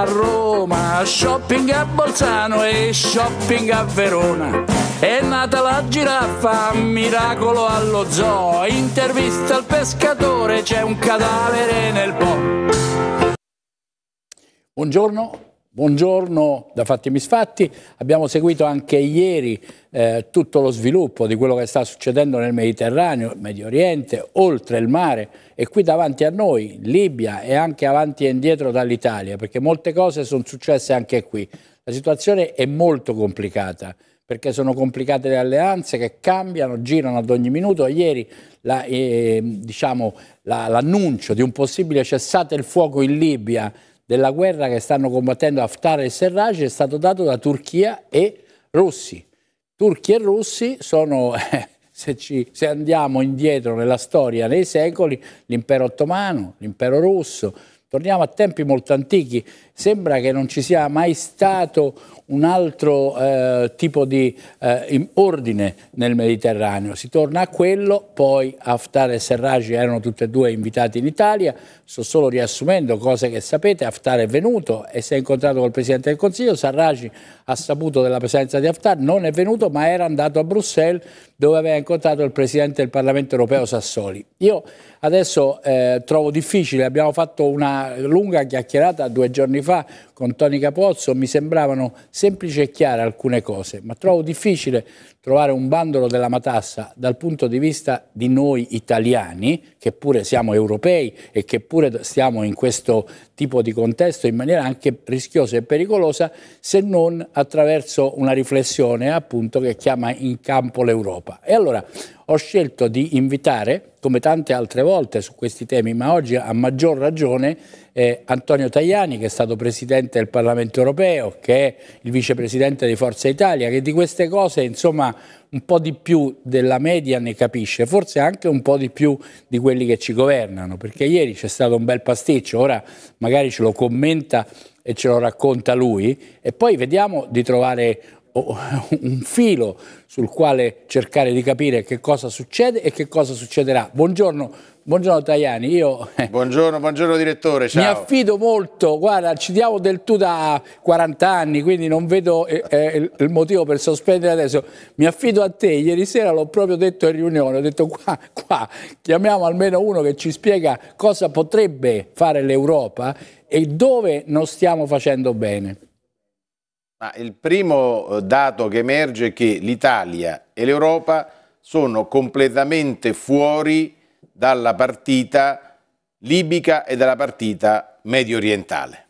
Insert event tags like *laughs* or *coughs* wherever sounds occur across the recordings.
a Roma, shopping a Bolzano e shopping a Verona. È nata la giraffa, miracolo allo zoo, intervista al pescatore, c'è un cadavere nel po'. Buongiorno, Buongiorno da Fatti Misfatti, abbiamo seguito anche ieri eh, tutto lo sviluppo di quello che sta succedendo nel Mediterraneo, Medio Oriente, oltre il mare e qui davanti a noi, Libia e anche avanti e indietro dall'Italia, perché molte cose sono successe anche qui. La situazione è molto complicata perché sono complicate le alleanze che cambiano, girano ad ogni minuto. Ieri l'annuncio eh, diciamo, la, di un possibile cessate il fuoco in Libia della guerra che stanno combattendo Haftar e Serraj è stato dato da Turchia e Russi. Turchi e Russi sono, *laughs* eh, se, ci, se, andiamo indietro nella storia, nei secoli, l'impero ottomano, l'impero russo, Torniamo a tempi molto antichi, sembra che non ci sia mai stato un altro eh, tipo di eh, ordine nel Mediterraneo, si torna a quello, poi Haftar e Serraj erano tutti e due invitati in Italia, sto solo riassumendo cose che sapete, Haftar è venuto e si è incontrato col Presidente del Consiglio, Serraj ha saputo della presenza di Haftar, non è venuto ma era andato a Bruxelles dove aveva incontrato il Presidente del Parlamento europeo Sassoli. Io adesso eh, trovo difficile, abbiamo fatto una lunga chiacchierata due giorni fa con Toni Capozzo mi sembravano semplici e chiare alcune cose, ma trovo difficile trovare un bandolo della matassa dal punto di vista di noi italiani, che pure siamo europei e che pure stiamo in questo tipo di contesto in maniera anche rischiosa e pericolosa, se non attraverso una riflessione appunto che chiama in campo l'Europa. E allora ho scelto di invitare, come tante altre volte su questi temi, ma oggi a maggior ragione, eh, Antonio Tajani, che è stato presidente del Parlamento europeo, che è il vicepresidente di Forza Italia, che di queste cose insomma un po' di più della media ne capisce, forse anche un po' di più di quelli che ci governano, perché ieri c'è stato un bel pasticcio, ora magari ce lo commenta e ce lo racconta lui e poi vediamo di trovare un filo sul quale cercare di capire che cosa succede e che cosa succederà. Buongiorno, buongiorno Tajani, io... Eh, buongiorno, buongiorno direttore, ciao. Mi affido molto, guarda, ci diamo del tu da 40 anni, quindi non vedo eh, eh il motivo per sospendere adesso. Mi affido a te, ieri sera l'ho proprio detto in riunione, ho detto qua, qua, chiamiamo almeno uno che ci spiega cosa potrebbe fare l'Europa e dove non stiamo facendo bene. Ma il primo eh, dato che emerge è che l'Italia e l'Europa sono completamente fuori dalla partita libica e dalla partita medio orientale.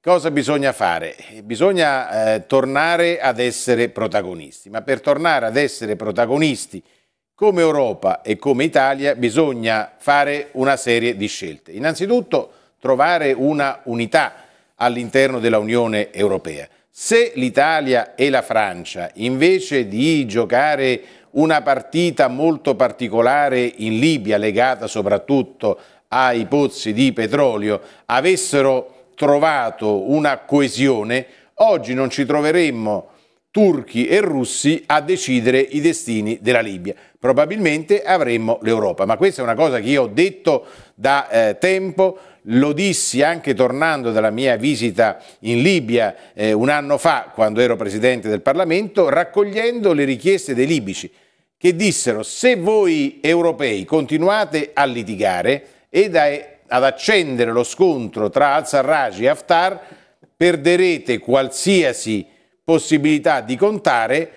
Cosa bisogna fare? Bisogna eh, tornare ad essere protagonisti, ma per tornare ad essere protagonisti come Europa e come Italia bisogna fare una serie di scelte. Innanzitutto trovare una unità all'interno dell'Unione Europea. Se l'Italia e la Francia, invece di giocare una partita molto particolare in Libia, legata soprattutto ai pozzi di petrolio, avessero trovato una coesione, oggi non ci troveremmo turchi e russi a decidere i destini della Libia. Probabilmente avremmo l'Europa, ma questa è una cosa che io ho detto da eh, tempo, lo dissi anche tornando dalla mia visita in Libia eh, un anno fa, quando ero presidente del Parlamento, raccogliendo le richieste dei libici che dissero se voi europei continuate a litigare ed a, ad accendere lo scontro tra al-Sarraj e Haftar, perderete qualsiasi possibilità di contare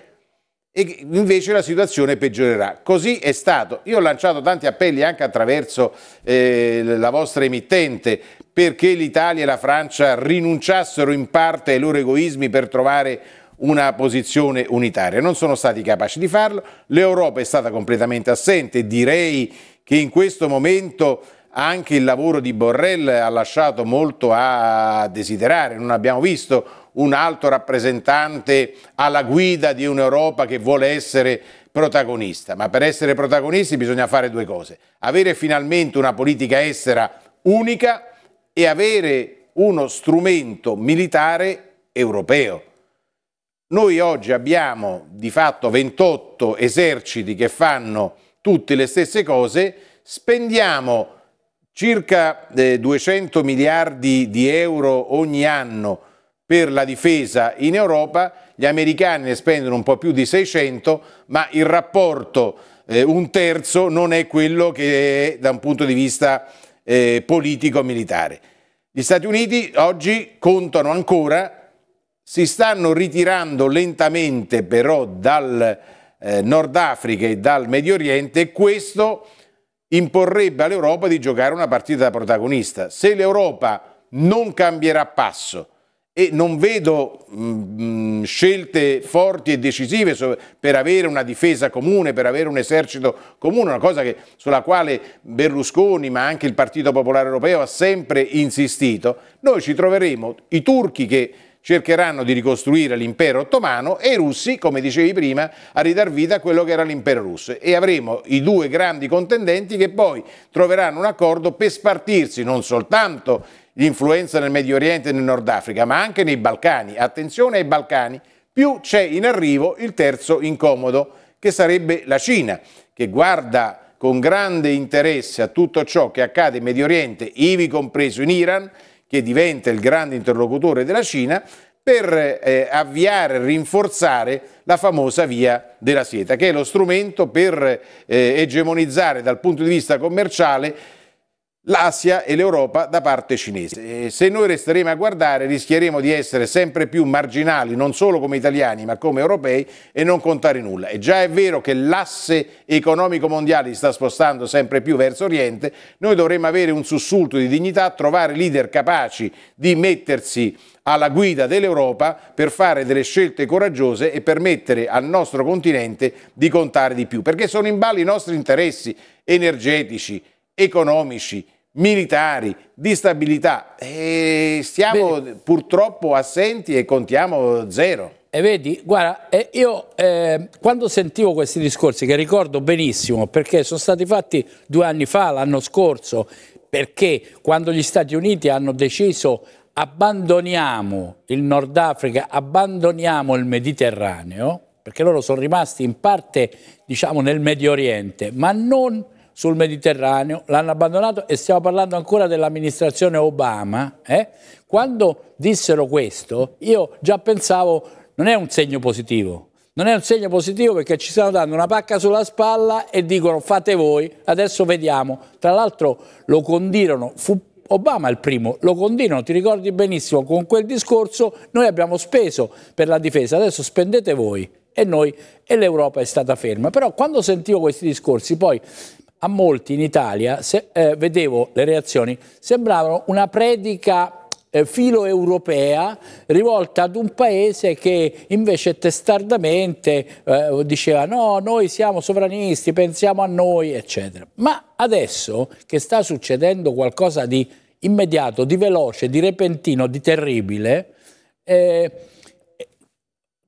e invece la situazione peggiorerà. Così è stato. Io ho lanciato tanti appelli anche attraverso eh, la vostra emittente perché l'Italia e la Francia rinunciassero in parte ai loro egoismi per trovare una posizione unitaria. Non sono stati capaci di farlo, l'Europa è stata completamente assente, direi che in questo momento anche il lavoro di Borrell ha lasciato molto a desiderare, non abbiamo visto un alto rappresentante alla guida di un'Europa che vuole essere protagonista, ma per essere protagonisti bisogna fare due cose, avere finalmente una politica estera unica e avere uno strumento militare europeo. Noi oggi abbiamo di fatto 28 eserciti che fanno tutte le stesse cose, spendiamo circa 200 eh, miliardi di euro ogni anno per la difesa in Europa, gli americani ne spendono un po' più di 600, ma il rapporto eh, un terzo non è quello che è da un punto di vista eh, politico-militare. Gli Stati Uniti oggi contano ancora, si stanno ritirando lentamente però dal eh, Nord Africa e dal Medio Oriente e questo imporrebbe all'Europa di giocare una partita da protagonista. Se l'Europa non cambierà passo e non vedo mh, mm, mm, scelte forti e decisive per avere una difesa comune, per avere un esercito comune, una cosa che, sulla quale Berlusconi ma anche il Partito Popolare Europeo ha sempre insistito, noi ci troveremo i turchi che cercheranno di ricostruire l'impero ottomano e i russi, come dicevi prima, a ridar vita a quello che era l'impero russo e avremo i due grandi contendenti che poi troveranno un accordo per spartirsi non soltanto di influenza nel Medio Oriente e nel Nord Africa, ma anche nei Balcani. Attenzione ai Balcani, più c'è in arrivo il terzo incomodo, che sarebbe la Cina, che guarda con grande interesse a tutto ciò che accade in Medio Oriente, ivi compreso in Iran, che diventa il grande interlocutore della Cina, per eh, avviare e rinforzare la famosa via della seta, che è lo strumento per eh, egemonizzare dal punto di vista commerciale l'Asia e l'Europa da parte cinese. E se noi resteremo a guardare rischieremo di essere sempre più marginali, non solo come italiani ma come europei e non contare nulla. E già è vero che l'asse economico mondiale si sta spostando sempre più verso Oriente, noi dovremmo avere un sussulto di dignità, trovare leader capaci di mettersi alla guida dell'Europa per fare delle scelte coraggiose e permettere al nostro continente di contare di più, perché sono in ballo i nostri interessi energetici, economici, militari, di stabilità. E stiamo Bene. purtroppo assenti e contiamo zero. E vedi, guarda, io eh, quando sentivo questi discorsi, che ricordo benissimo, perché sono stati fatti due anni fa, l'anno scorso, perché quando gli Stati Uniti hanno deciso abbandoniamo il Nord Africa, abbandoniamo il Mediterraneo, perché loro sono rimasti in parte diciamo, nel Medio Oriente, ma non sul Mediterraneo, l'hanno abbandonato e stiamo parlando ancora dell'amministrazione Obama. Eh? Quando dissero questo, io già pensavo non è un segno positivo. Non è un segno positivo perché ci stanno dando una pacca sulla spalla e dicono fate voi, adesso vediamo. Tra l'altro lo condirono, fu Obama il primo, lo condirono, ti ricordi benissimo, con quel discorso noi abbiamo speso per la difesa, adesso spendete voi e noi e l'Europa è stata ferma. Però quando sentivo questi discorsi poi a molti in Italia, se, eh, vedevo le reazioni, sembravano una predica eh, filo-europea rivolta ad un paese che invece testardamente eh, diceva no, noi siamo sovranisti, pensiamo a noi, eccetera. Ma adesso che sta succedendo qualcosa di immediato, di veloce, di repentino, di terribile, eh, eh,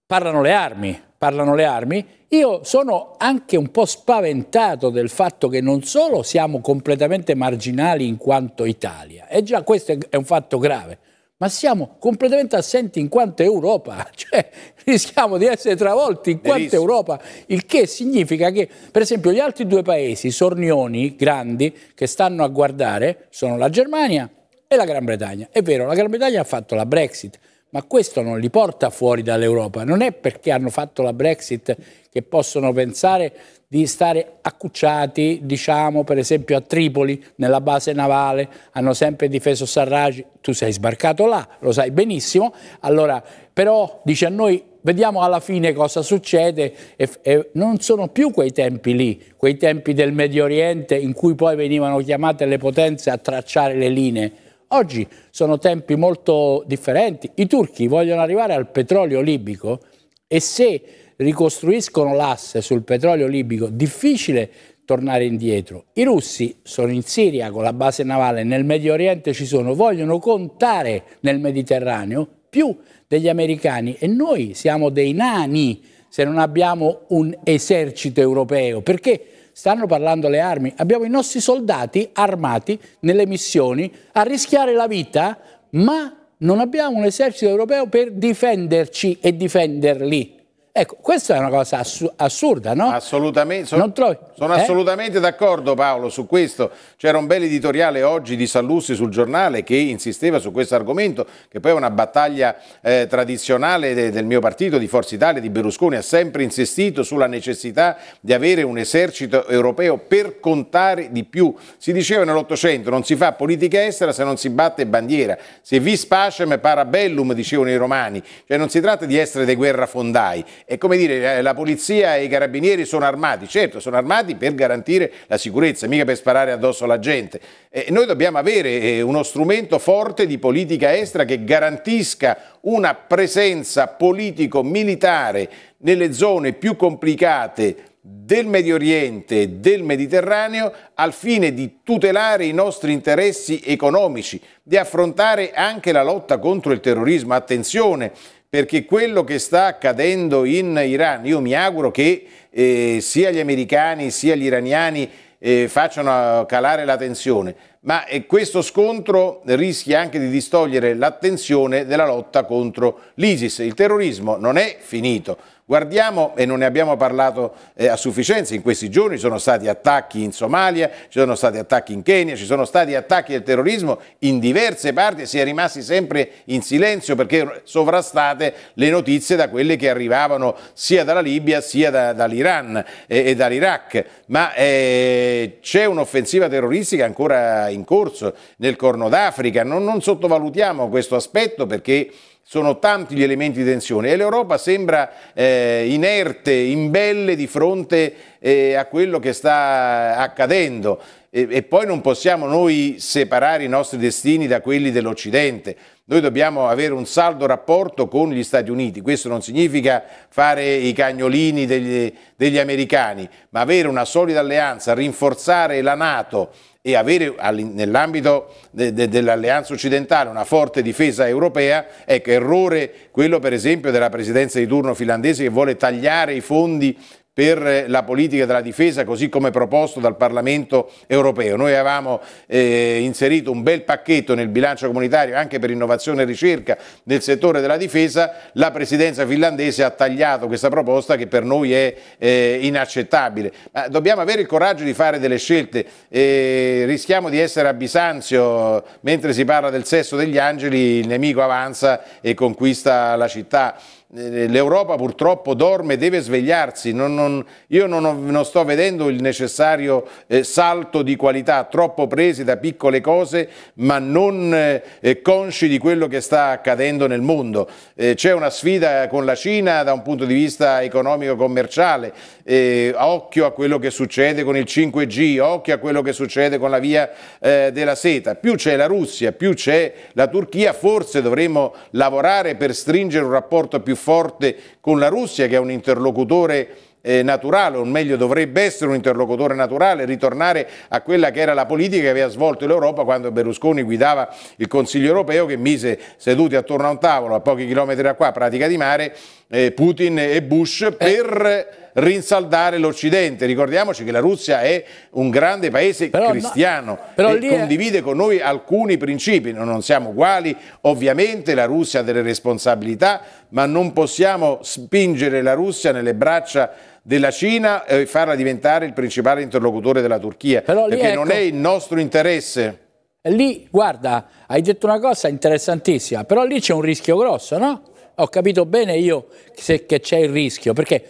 parlano le armi, parlano le armi, io sono anche un po' spaventato del fatto che non solo siamo completamente marginali in quanto Italia, e già questo è un fatto grave, ma siamo completamente assenti in quanto Europa, *laughs* cioè rischiamo di essere travolti in quanto Delizio. Europa, il che significa che per esempio gli altri due paesi, sornioni grandi, che stanno a guardare sono la Germania e la Gran Bretagna. È vero, la Gran Bretagna ha fatto la Brexit, ma questo non li porta fuori dall'Europa. Non è perché hanno fatto la Brexit che possono pensare di stare accucciati, diciamo, per esempio a Tripoli, nella base navale, hanno sempre difeso Sarraj, tu sei sbarcato là, lo sai benissimo, allora, però dice a noi vediamo alla fine cosa succede e, e non sono più quei tempi lì, quei tempi del Medio Oriente in cui poi venivano chiamate le potenze a tracciare le linee Oggi sono tempi molto differenti. I turchi vogliono arrivare al petrolio libico e se ricostruiscono l'asse sul petrolio libico, difficile tornare indietro. I russi sono in Siria con la base navale, nel Medio Oriente ci sono, vogliono contare nel Mediterraneo più degli americani e noi siamo dei nani se non abbiamo un esercito europeo, perché stanno parlando le armi, abbiamo i nostri soldati armati nelle missioni a rischiare la vita, ma non abbiamo un esercito europeo per difenderci e difenderli. Ecco, questa è una cosa assurda, no? Assolutamente, sono, sono eh? assolutamente d'accordo Paolo su questo. C'era un bel editoriale oggi di Sallussi sul giornale che insisteva su questo argomento, che poi è una battaglia eh, tradizionale de del mio partito, di Forza Italia, di Berlusconi, ha sempre insistito sulla necessità di avere un esercito europeo per contare di più. Si diceva nell'Ottocento, non si fa politica estera se non si batte bandiera. Se vis pacem para bellum, dicevano i romani. Cioè non si tratta di essere dei guerrafondai è come dire eh, la polizia e i carabinieri sono armati, certo sono armati per garantire la sicurezza, mica per sparare addosso alla gente. Eh, noi dobbiamo avere eh, uno strumento forte di politica estera che garantisca una presenza politico-militare nelle zone più complicate del Medio Oriente e del Mediterraneo al fine di tutelare i nostri interessi economici, di affrontare anche la lotta contro il terrorismo. Attenzione, perché quello che sta accadendo in Iran, io mi auguro che eh, sia gli americani sia gli iraniani eh, facciano calare la tensione, ma eh, questo scontro rischia anche di distogliere l'attenzione della lotta contro l'ISIS. Il terrorismo non è finito. Guardiamo, e non ne abbiamo parlato eh, a sufficienza in questi giorni, ci sono stati attacchi in Somalia, ci sono stati attacchi in Kenya, ci sono stati attacchi del terrorismo in diverse parti e si è rimasti sempre in silenzio perché sovrastate le notizie da quelle che arrivavano sia dalla Libia sia da, dall'Iran e, eh, e dall'Iraq. Ma eh, c'è un'offensiva terroristica ancora in corso nel Corno d'Africa, non, non sottovalutiamo questo aspetto perché sono tanti gli elementi di tensione e l'Europa sembra eh, inerte, imbelle di fronte eh, a quello che sta accadendo. E, e poi non possiamo noi separare i nostri destini da quelli dell'Occidente. Noi dobbiamo avere un saldo rapporto con gli Stati Uniti, questo non significa fare i cagnolini degli, degli americani, ma avere una solida alleanza, rinforzare la Nato e avere nell'ambito de, de, dell'alleanza occidentale una forte difesa europea, ecco errore quello per esempio della presidenza di turno finlandese che vuole tagliare i fondi per eh, la politica della difesa così come proposto dal Parlamento europeo. Noi avevamo eh, inserito un bel pacchetto nel bilancio comunitario anche per innovazione e ricerca nel settore della difesa, la presidenza finlandese ha tagliato questa proposta che per noi è eh, inaccettabile. Ma dobbiamo avere il coraggio di fare delle scelte, eh, rischiamo di essere a Bisanzio mentre si parla del sesso degli angeli, il nemico avanza e conquista la città. Eh, l'Europa purtroppo dorme, deve svegliarsi, non, non, io non, non, sto vedendo il necessario eh, salto di qualità, troppo presi da piccole cose ma non eh, consci di quello che sta accadendo nel mondo. Eh, C'è una sfida con la Cina da un punto di vista economico-commerciale, eh, occhio a quello che succede con il 5G, occhio a quello che succede con la via eh, della seta, più c'è la Russia, più c'è la Turchia, forse dovremmo lavorare per stringere un rapporto più forte forte con la Russia che è un interlocutore eh, naturale, o meglio dovrebbe essere un interlocutore naturale, ritornare a quella che era la politica che aveva svolto l'Europa quando Berlusconi guidava il Consiglio europeo che mise seduti attorno a un tavolo a pochi chilometri da qua, pratica di mare, eh, Putin e Bush eh. per... Eh rinsaldare l'Occidente. Ricordiamoci che la Russia è un grande paese però, cristiano no, e condivide è... con noi alcuni principi. Non siamo uguali, ovviamente la Russia ha delle responsabilità, ma non possiamo spingere la Russia nelle braccia della Cina eh, e farla diventare il principale interlocutore della Turchia, perché ecco, non è il nostro interesse. Lì, guarda, hai detto una cosa interessantissima, però lì c'è un rischio grosso, no? Ho capito bene io se, che c'è il rischio, perché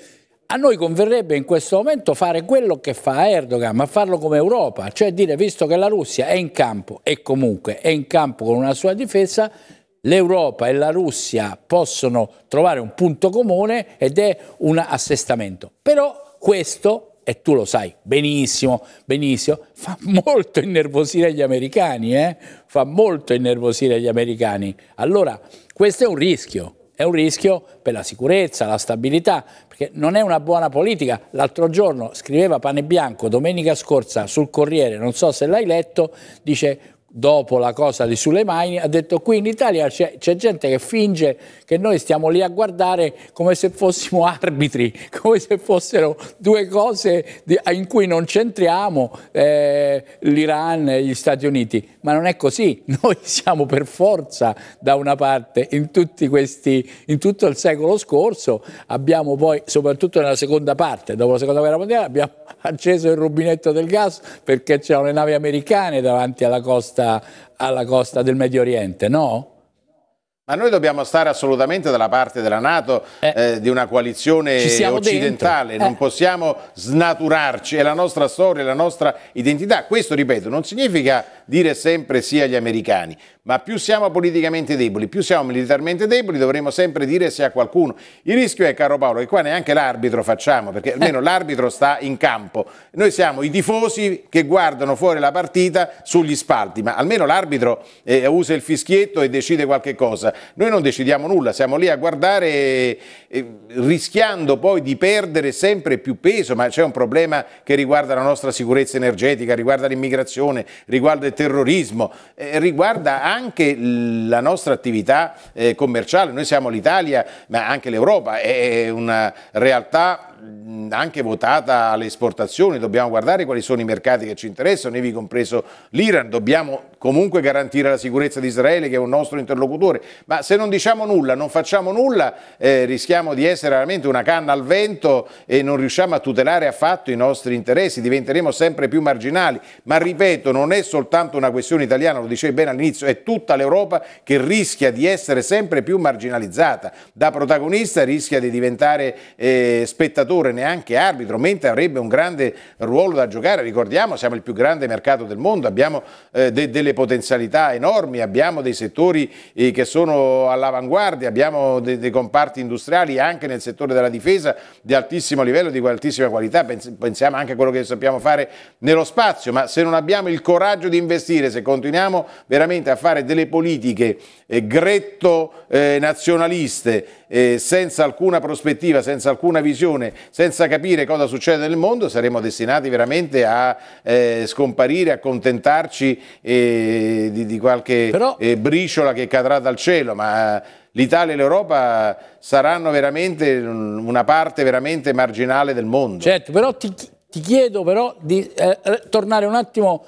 a noi converrebbe in questo momento fare quello che fa Erdogan, ma farlo come Europa, cioè dire visto che la Russia è in campo e comunque è in campo con una sua difesa, l'Europa e la Russia possono trovare un punto comune ed è un assestamento. Però questo, e tu lo sai benissimo, benissimo, fa molto innervosire gli americani, eh? fa molto innervosire gli americani. Allora questo è un rischio è un rischio per la sicurezza, la stabilità, perché non è una buona politica. L'altro giorno scriveva Pane Bianco, domenica scorsa, sul Corriere, non so se l'hai letto, dice dopo la cosa di Suleimani, ha detto qui in Italia c'è, gente che finge che noi stiamo lì a guardare come se fossimo *laughs* arbitri, come se fossero due cose di, in cui non c'entriamo eh, l'Iran e gli Stati Uniti, ma non è così, *laughs* noi siamo per forza da una parte in, questi, in tutto il secolo scorso, abbiamo poi soprattutto nella seconda parte, dopo la seconda guerra mondiale, abbiamo *laughs* acceso il rubinetto del gas perché c'erano le navi americane davanti alla costa costa, alla costa del Medio Oriente, no? Ma noi dobbiamo stare assolutamente dalla parte della Nato, eh, eh, di una coalizione occidentale, eh. non possiamo snaturarci, è la nostra storia, è la nostra identità. Questo, ripeto, non significa dire sempre sì agli americani, ma più siamo politicamente deboli, più siamo militarmente deboli, dovremo sempre dire sì a qualcuno. Il rischio è, caro Paolo, che qua neanche l'arbitro facciamo, perché eh. almeno l'arbitro sta in campo. Noi siamo i tifosi che guardano fuori la partita sugli spalti, ma almeno l'arbitro eh, usa il fischietto e decide qualche cosa. Noi non decidiamo nulla, siamo lì a guardare eh, rischiando poi di perdere sempre più peso, ma c'è un problema che riguarda la nostra sicurezza energetica, riguarda l'immigrazione, riguarda il terrorismo, eh, riguarda anche la nostra attività eh, commerciale. Noi siamo l'Italia, ma anche l'Europa è una realtà anche votata alle esportazioni, dobbiamo guardare quali sono i mercati che ci interessano, vi compreso l'Iran, dobbiamo comunque garantire la sicurezza di Israele che è un nostro interlocutore, ma se non diciamo nulla, non facciamo nulla, eh, rischiamo di essere veramente una canna al vento e non riusciamo a tutelare affatto i nostri interessi, diventeremo sempre più marginali, ma ripeto, non è soltanto una questione italiana, lo dicevi bene all'inizio, è tutta l'Europa che rischia di essere sempre più marginalizzata, da protagonista rischia di diventare eh, spettatore giocatore, neanche arbitro, mentre avrebbe un grande ruolo da giocare. Ricordiamo, siamo il più grande mercato del mondo, abbiamo eh, de delle potenzialità enormi, abbiamo dei settori eh, che sono all'avanguardia, abbiamo de dei comparti industriali anche nel settore della difesa di altissimo livello, di altissima qualità, Pens pensiamo anche a quello che sappiamo fare nello spazio, ma se non abbiamo il coraggio di investire, se continuiamo veramente a fare delle politiche eh, gretto eh, nazionaliste, eh, senza alcuna prospettiva, senza alcuna visione senza capire cosa succede nel mondo saremo destinati veramente a eh, scomparire, a contentarci eh, di, di, qualche Però... eh, briciola che cadrà dal cielo, ma l'Italia e l'Europa saranno veramente una parte veramente marginale del mondo. Certo, però ti, ti chiedo però di eh, eh tornare un attimo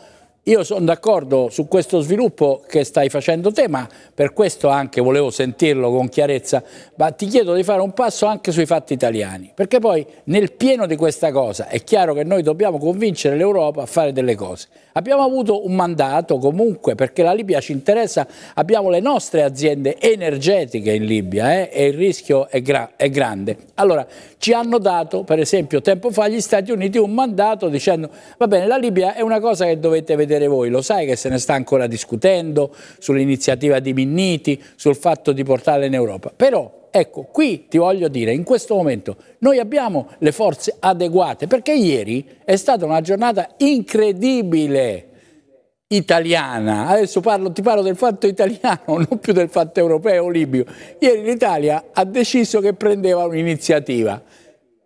io sono d'accordo su questo sviluppo che stai facendo te, ma per questo anche volevo sentirlo con chiarezza, ma ti chiedo di fare un passo anche sui fatti italiani, perché poi nel pieno di questa cosa è chiaro che noi dobbiamo convincere l'Europa a fare delle cose. Abbiamo avuto un mandato comunque, perché la Libia ci interessa, abbiamo le nostre aziende energetiche in Libia eh, e il rischio è, gra è grande. Allora, ci hanno dato, per esempio, tempo fa gli Stati Uniti un mandato dicendo, va bene, la Libia è una cosa che dovete vedere vedere voi, lo sai che se ne sta ancora discutendo sull'iniziativa di Minniti, sul fatto di portarla in Europa. Però Ecco, qui ti voglio dire, in questo momento noi abbiamo le forze adeguate, perché ieri è stata una giornata incredibile italiana, adesso parlo, ti parlo del fatto italiano, *laughs* non più del fatto europeo o libio. Ieri l'Italia ha deciso che prendeva un'iniziativa.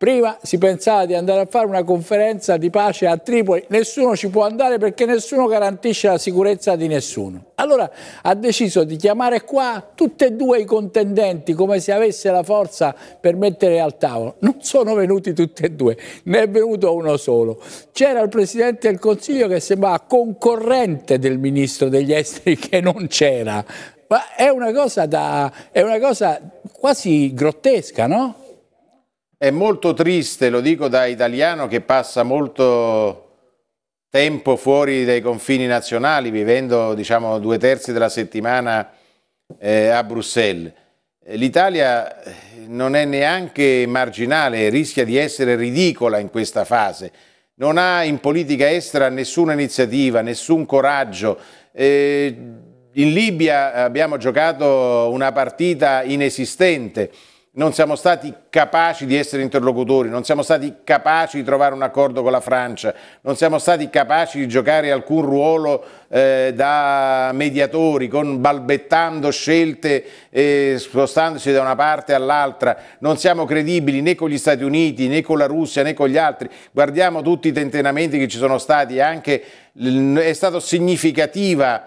Prima si pensava di andare a fare una conferenza di pace a Tripoli, nessuno ci può andare perché nessuno garantisce la sicurezza di nessuno. Allora ha deciso di chiamare qua tutti e due i contendenti come se avesse la forza per mettere al tavolo. Non sono venuti tutti e due, ne è venuto uno solo. C'era il Presidente del Consiglio che sembrava concorrente del Ministro degli Esteri che non c'era. Ma è una cosa, da, è una cosa quasi grottesca, no? È molto triste, lo dico da italiano che passa molto tempo fuori dai confini nazionali, vivendo diciamo, due terzi della settimana eh, a Bruxelles. L'Italia eh, non è neanche marginale, rischia di essere ridicola in questa fase. Non ha in politica estera nessuna iniziativa, nessun coraggio. Eh, in Libia abbiamo giocato una partita inesistente non siamo stati capaci di essere interlocutori, non siamo stati capaci di trovare un accordo con la Francia, non siamo stati capaci di giocare alcun ruolo eh, da mediatori, con, balbettando scelte, e spostandosi da una parte all'altra, non siamo credibili né con gli Stati Uniti né con la Russia né con gli altri, guardiamo tutti i tentenamenti che ci sono stati, anche è stata significativa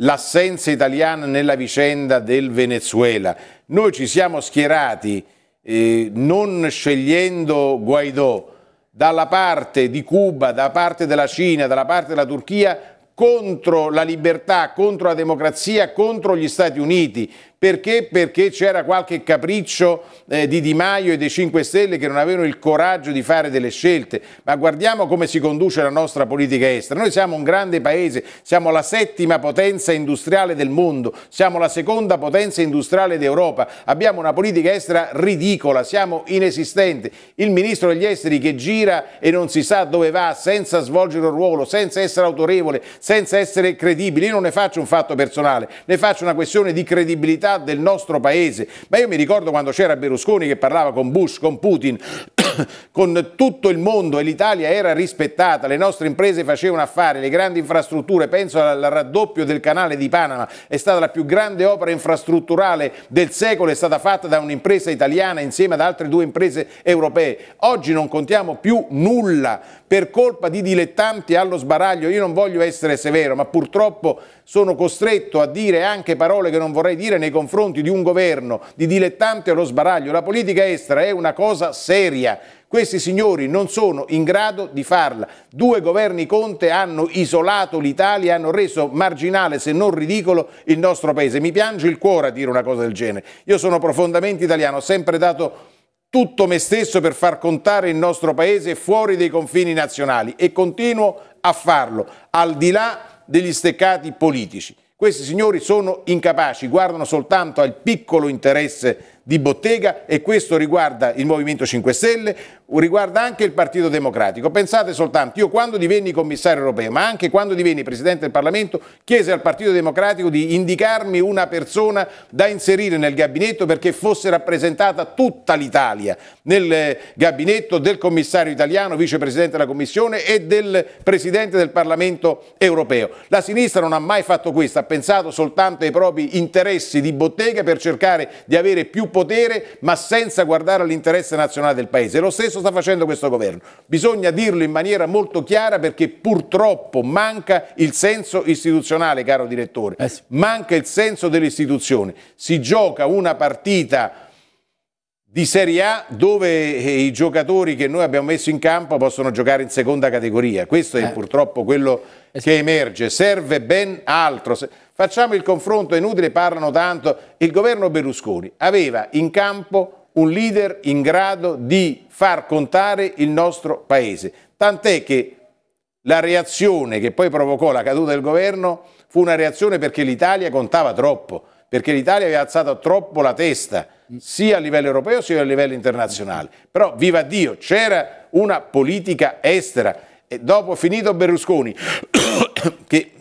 l'assenza italiana nella vicenda del Venezuela. Noi ci siamo schierati eh, non scegliendo Guaidò dalla parte di Cuba, da parte della Cina, dalla parte della Turchia contro la libertà, contro la democrazia, contro gli Stati Uniti. Perché? Perché c'era qualche capriccio eh, di Di Maio e dei 5 Stelle che non avevano il coraggio di fare delle scelte. Ma guardiamo come si conduce la nostra politica estera. Noi siamo un grande paese, siamo la settima potenza industriale del mondo, siamo la seconda potenza industriale d'Europa, abbiamo una politica estera ridicola, siamo inesistenti. Il ministro degli esteri che gira e non si sa dove va senza svolgere un ruolo, senza essere autorevole, senza essere credibile. Io non ne faccio un fatto personale, ne faccio una questione di credibilità stabilità del nostro paese. Ma io mi ricordo quando c'era Berlusconi che parlava con Bush, con Putin, *coughs* con tutto il mondo e l'Italia era rispettata, le nostre imprese facevano affari, le grandi infrastrutture, penso al raddoppio del canale di Panama, è stata la più grande opera infrastrutturale del secolo, è stata fatta da un'impresa italiana insieme ad altre due imprese europee. Oggi non contiamo più nulla per colpa di dilettanti allo sbaraglio. Io non voglio essere severo, ma purtroppo sono costretto a dire anche parole che non vorrei dire nei confronti di un governo di dilettanti allo sbaraglio. La politica estera è una cosa seria. Questi signori non sono in grado di farla. Due governi Conte hanno isolato l'Italia, hanno reso marginale, se non ridicolo, il nostro paese. Mi piange il cuore a dire una cosa del genere. Io sono profondamente italiano, ho sempre dato tutto me stesso per far contare il nostro paese fuori dei confini nazionali e continuo a farlo, al di là degli steccati politici. Questi signori sono incapaci, guardano soltanto al piccolo interesse di bottega e questo riguarda il Movimento 5 Stelle, riguarda anche il Partito Democratico. Pensate soltanto, io quando divenni commissario europeo, ma anche quando divenni Presidente del Parlamento, chiese al Partito Democratico di indicarmi una persona da inserire nel gabinetto perché fosse rappresentata tutta l'Italia nel eh, gabinetto del commissario italiano, vicepresidente della Commissione e del Presidente del Parlamento europeo. La sinistra non ha mai fatto questo, ha pensato soltanto ai propri interessi di bottega per cercare di avere più potere ma senza guardare all'interesse nazionale del Paese. Lo stesso questo sta facendo questo governo. Bisogna dirlo in maniera molto chiara perché purtroppo manca il senso istituzionale, caro direttore, eh manca il senso dell'istituzione. Si gioca una partita di Serie A dove eh, i giocatori che noi abbiamo messo in campo possono giocare in seconda categoria. Questo è eh. purtroppo quello eh che emerge. Serve ben altro. Facciamo il confronto, è inutile, parlano tanto. Il governo Berlusconi aveva in campo un leader in grado di far contare il nostro paese. Tant'è che la reazione che poi provocò la caduta del governo fu una reazione perché l'Italia contava troppo, perché l'Italia aveva alzato troppo la testa, sia a livello europeo sia a livello internazionale. Però, viva Dio, c'era una politica estera. E dopo finito Berlusconi, *coughs* che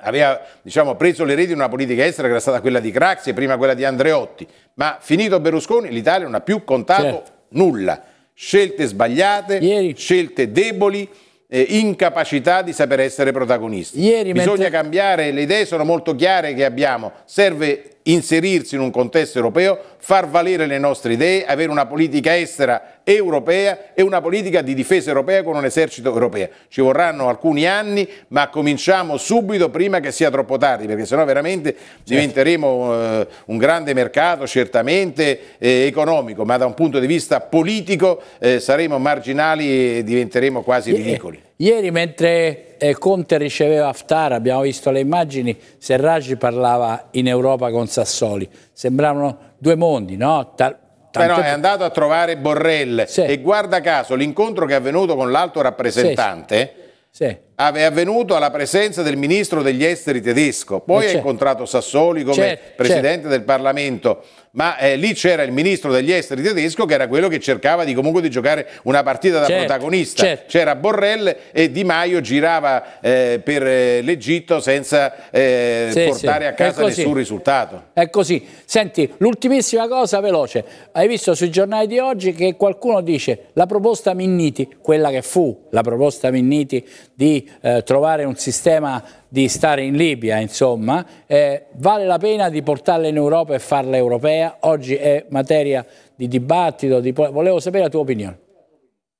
aveva diciamo, preso le reti di una politica estera che era stata quella di Craxi e prima quella di Andreotti, ma finito Berlusconi l'Italia non ha più contato certo. nulla. Scelte sbagliate, Ieri. scelte deboli, eh, incapacità di saper essere protagonisti. Ieri, Bisogna mentre... cambiare, le idee sono molto chiare che abbiamo, serve inserirsi in un contesto europeo, far valere le nostre idee, avere una politica estera europea e una politica di difesa europea con un esercito europeo. Ci vorranno alcuni anni, ma cominciamo subito prima che sia troppo tardi, perché sennò veramente diventeremo eh, un grande mercato, certamente eh, economico, ma da un punto di vista politico eh, saremo marginali e diventeremo quasi eh, ridicoli. Ieri mentre eh, Conte riceveva Haftar, abbiamo visto le immagini, Serraggi parlava in Europa con Sassoli. Sembravano due mondi, no? Tal Però è andato a trovare Borrell sì. e guarda caso l'incontro che è avvenuto con l'alto rappresentante sì. Sì è avvenuto alla presenza del ministro degli esteri tedesco, poi eh, ha certo. incontrato Sassoli come certo, certo. presidente del Parlamento, ma eh, lì c'era il ministro degli esteri tedesco che era quello che cercava di comunque di giocare una partita da protagonista. C'era Borrell e Di Maio girava eh, per eh, l'Egitto senza eh, sì, portare sì. a casa nessun risultato. È così. Senti, l'ultimissima cosa veloce. Hai visto sui giornali di oggi che qualcuno dice la proposta Minniti, quella che fu la proposta Minniti di eh, trovare un sistema di stare in Libia, insomma, eh, vale la pena di portarla in Europa e farla europea? Oggi è materia di dibattito, di... volevo sapere la tua opinione.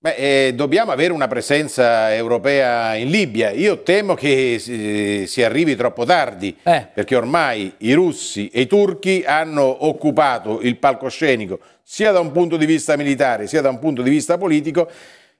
Beh, eh, dobbiamo avere una presenza europea in Libia. Io temo che si, si arrivi troppo tardi, eh. perché ormai i russi e i turchi hanno occupato il palcoscenico sia da un punto di vista militare sia da un punto di vista politico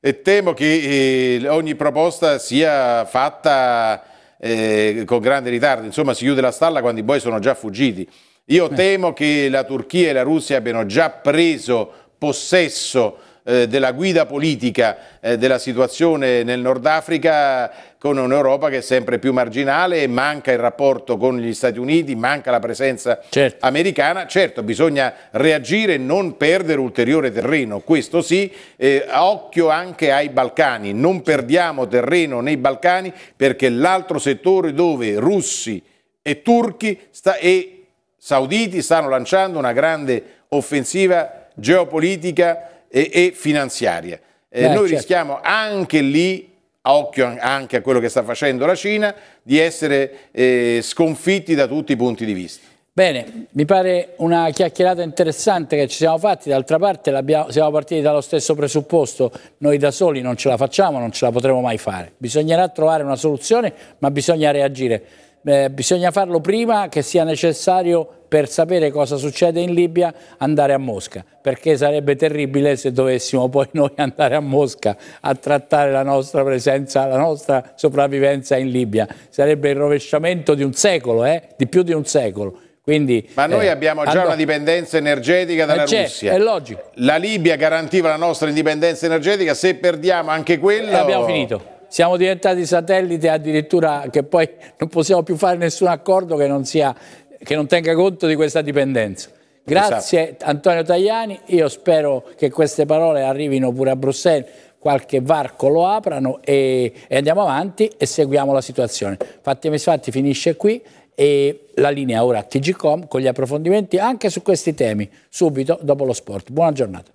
e temo che eh, ogni proposta sia fatta eh, con grande ritardo, insomma si chiude la stalla quando i boy sono già fuggiti. Io eh. temo che la Turchia e la Russia abbiano già preso possesso eh, della guida politica eh, della situazione nel Nord Africa con un'Europa che è sempre più marginale, manca il rapporto con gli Stati Uniti, manca la presenza certo. americana. Certo, bisogna reagire e non perdere ulteriore terreno, questo sì, eh, occhio anche ai Balcani, non perdiamo terreno nei Balcani perché l'altro settore dove russi e turchi sta, e sauditi stanno lanciando una grande offensiva geopolitica e, e finanziarie. Eh, Beh, noi certo. rischiamo anche lì a occhio anche a quello che sta facendo la Cina, di essere eh, sconfitti da tutti i punti di vista. Bene, mi pare una chiacchierata interessante che ci siamo fatti, d'altra parte siamo partiti dallo stesso presupposto, noi da soli non ce la facciamo, non ce la potremo mai fare, bisognerà trovare una soluzione ma bisogna reagire eh, bisogna farlo prima che sia necessario per sapere cosa succede in Libia andare a Mosca, perché sarebbe terribile se dovessimo poi *laughs* noi andare a Mosca a trattare la nostra presenza, la nostra sopravvivenza in Libia. Sarebbe il rovesciamento di un secolo, eh? di più di un secolo. Quindi, Ma noi eh, abbiamo già una dipendenza energetica dalla eh, certo, Russia. È logico. La Libia garantiva la nostra indipendenza energetica, se perdiamo anche quella... Abbiamo finito siamo diventati satellite addirittura che poi non possiamo più fare nessun accordo che non, sia, che non tenga conto di questa dipendenza. Grazie esatto. Antonio Tajani, io spero che queste parole arrivino pure a Bruxelles, qualche varco lo aprano e, e andiamo avanti e seguiamo la situazione. Fatti e misfatti finisce qui e la linea ora a TGCOM con gli approfondimenti anche su questi temi, subito dopo lo sport. Buona giornata.